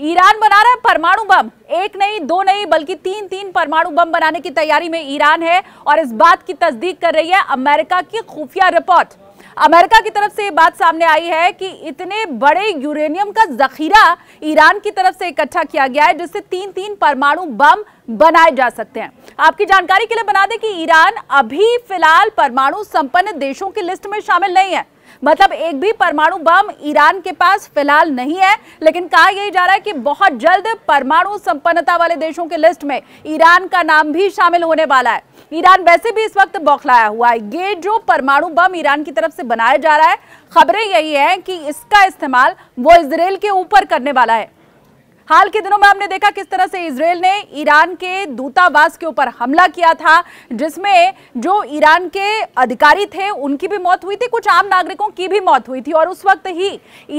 Iran बना रहा है परमाणु बम एक नहीं दो नहीं बल्कि तीन तीन परमाणु बम बनाने की तैयारी में ईरान है और इस बात की तस्दीक कर रही है अमेरिका की खुफिया रिपोर्ट अमेरिका की तरफ से ये बात सामने आई है कि इतने बड़े यूरेनियम का जखीरा ईरान की तरफ से इकट्ठा किया गया है जिससे तीन तीन परमाणु बम बनाए जा सकते हैं आपकी जानकारी के लिए बना दें कि ईरान अभी फिलहाल परमाणु संपन्न देशों की लिस्ट में शामिल नहीं है मतलब एक भी परमाणु बम ईरान के पास फिलहाल नहीं है लेकिन कहा यही जा रहा है कि बहुत जल्द परमाणु संपन्नता वाले देशों के लिस्ट में ईरान का नाम भी शामिल होने वाला है ईरान वैसे भी इस वक्त बौखलाया हुआ है ये जो परमाणु बम ईरान की तरफ से बनाया जा रहा है खबरें यही है कि इसका इस्तेमाल वो इसराइल के ऊपर करने वाला है हाल के दिनों में हमने देखा किस तरह से इसराइल ने ईरान के दूतावास के ऊपर हमला किया था जिसमें जो ईरान के अधिकारी थे उनकी भी मौत हुई थी कुछ आम नागरिकों की भी मौत हुई थी और उस वक्त ही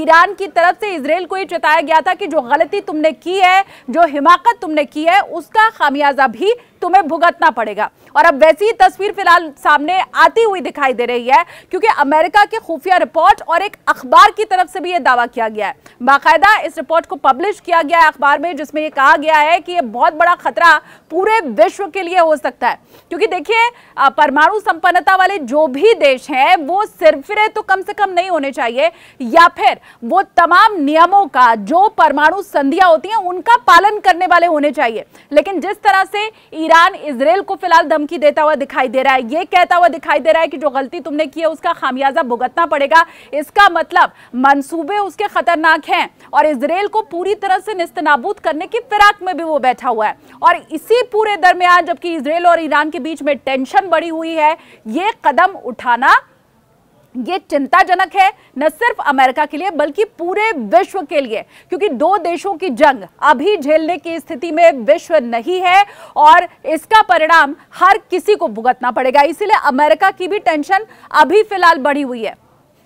ईरान की तरफ से इसराइल को ये चेताया गया था कि जो गलती तुमने की है जो हिमाकत तुमने की है उसका खामियाजा भी तुम्हें भुगतना पड़ेगा और अब वैसी ही तस्वीर फिलहाल सामने आती हुई दिखाई दे रही है क्योंकि अमेरिका के खुफिया रिपोर्ट और एक अखबार की तरफ से भी यह दावा किया गया है बाकायदा इस रिपोर्ट को पब्लिश किया गया है अखबार में जिसमें यह कहा गया है कि यह बहुत बड़ा खतरा पूरे विश्व के लिए हो सकता है क्योंकि देखिए परमाणु संपन्नता वाले जो भी देश हैं वो सिरफिरे तो कम से कम नहीं होने चाहिए या फिर वो तमाम नियमों का जो परमाणु संधियां होती हैं उनका पालन करने वाले होने चाहिए लेकिन जिस तरह से ईरान ईरान इसराइल को फिलहाल धमकी देता हुआ दिखाई दे रहा है ये कहता हुआ दिखाई दे रहा है कि जो गलती तुमने की है उसका खामियाजा भुगतना पड़ेगा इसका मतलब मंसूबे उसके खतरनाक हैं और इसराइल को पूरी तरह से नस्त नाबूद करने की फिराक में भी वो बैठा हुआ है और इसी पूरे दरमियान जबकि इसराइल और ईरान के बीच में टेंशन बढ़ी हुई है ये कदम उठाना ये चिंताजनक है न सिर्फ अमेरिका के लिए बल्कि पूरे विश्व के लिए क्योंकि दो देशों की जंग अभी झेलने की स्थिति में विश्व नहीं है और इसका परिणाम हर किसी को भुगतना पड़ेगा इसीलिए अमेरिका की भी टेंशन अभी फिलहाल बढ़ी हुई है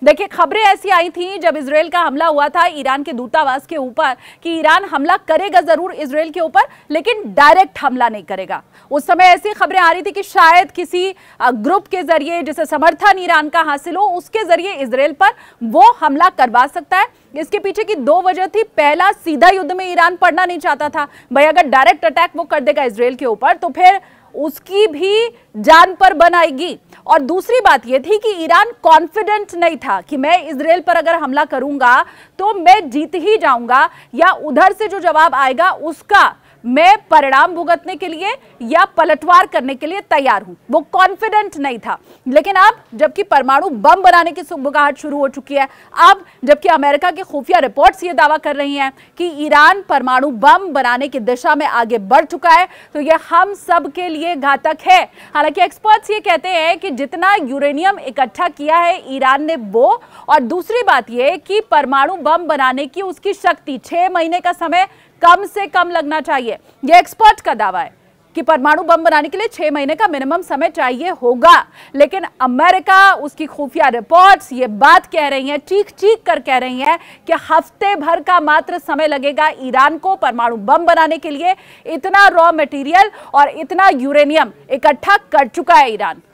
देखिए खबरें ऐसी आई थी जब इसराइल का हमला हुआ था ईरान के दूतावास के ऊपर कि ईरान हमला करेगा ज़रूर इसराइल के ऊपर लेकिन डायरेक्ट हमला नहीं करेगा उस समय ऐसी खबरें आ रही थी कि शायद किसी ग्रुप के ज़रिए जिसे समर्थन ईरान का हासिल हो उसके ज़रिए इसराइल पर वो हमला करवा सकता है इसके पीछे की दो वजह थी पहला सीधा युद्ध में ईरान पड़ना नहीं चाहता था भाई अगर डायरेक्ट अटैक वो कर देगा इसराइल के ऊपर तो फिर उसकी भी जान पर बनाएगी और दूसरी बात यह थी कि ईरान कॉन्फिडेंट नहीं था कि मैं इसराइल पर अगर हमला करूंगा तो मैं जीत ही जाऊंगा या उधर से जो जवाब आएगा उसका मैं परिणाम भुगतने के लिए या पलटवार करने के लिए तैयार हूं वो कॉन्फिडेंट नहीं था लेकिन अब जबकि परमाणु बम बनाने की सुबगाहट शुरू हो चुकी है अब जबकि अमेरिका की खुफिया रिपोर्ट्स ये दावा कर रही हैं कि ईरान परमाणु बम बनाने की दिशा में आगे बढ़ चुका है तो यह हम सब के लिए घातक है हालांकि एक्सपर्ट्स ये कहते हैं कि जितना यूरेनियम इकट्ठा किया है ईरान ने वो और दूसरी बात यह कि परमाणु बम बनाने की उसकी शक्ति छह महीने का समय कम से कम लगना चाहिए यह एक्सपर्ट का दावा है कि परमाणु बम बनाने के लिए छह महीने का मिनिमम समय चाहिए होगा लेकिन अमेरिका उसकी खुफिया रिपोर्ट्स ये बात कह रही हैं चीख चीख कर कह रही हैं कि हफ्ते भर का मात्र समय लगेगा ईरान को परमाणु बम बनाने के लिए इतना रॉ मटेरियल और इतना यूरेनियम इकट्ठा कर चुका है ईरान